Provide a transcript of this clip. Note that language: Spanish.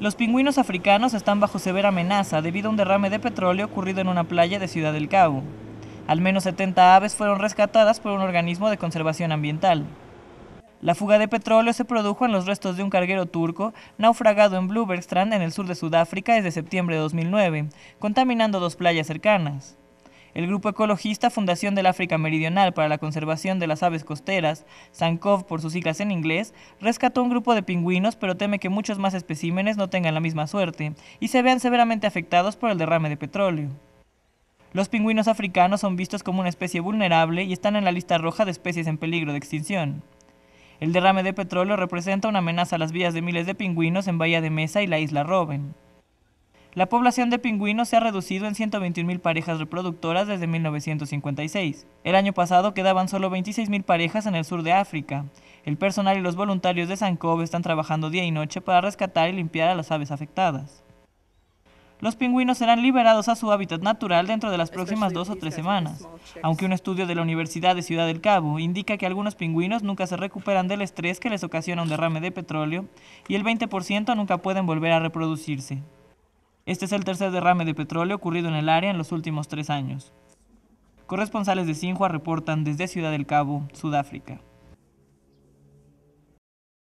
Los pingüinos africanos están bajo severa amenaza debido a un derrame de petróleo ocurrido en una playa de Ciudad del Cabo. Al menos 70 aves fueron rescatadas por un organismo de conservación ambiental. La fuga de petróleo se produjo en los restos de un carguero turco naufragado en Bluebergstrand en el sur de Sudáfrica desde septiembre de 2009, contaminando dos playas cercanas. El grupo ecologista Fundación del África Meridional para la Conservación de las Aves Costeras, SANCOV por sus siglas en inglés, rescató un grupo de pingüinos pero teme que muchos más especímenes no tengan la misma suerte y se vean severamente afectados por el derrame de petróleo. Los pingüinos africanos son vistos como una especie vulnerable y están en la lista roja de especies en peligro de extinción. El derrame de petróleo representa una amenaza a las vías de miles de pingüinos en Bahía de Mesa y la isla Robben. La población de pingüinos se ha reducido en 121.000 parejas reproductoras desde 1956. El año pasado quedaban solo 26.000 parejas en el sur de África. El personal y los voluntarios de Sankov están trabajando día y noche para rescatar y limpiar a las aves afectadas. Los pingüinos serán liberados a su hábitat natural dentro de las próximas dos o tres semanas, aunque un estudio de la Universidad de Ciudad del Cabo indica que algunos pingüinos nunca se recuperan del estrés que les ocasiona un derrame de petróleo y el 20% nunca pueden volver a reproducirse. Este es el tercer derrame de petróleo ocurrido en el área en los últimos tres años. Corresponsales de Sinjua reportan desde Ciudad del Cabo, Sudáfrica.